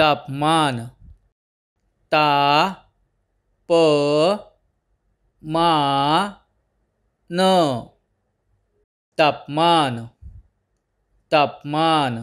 तापमान ता प मा न तापमान तापमान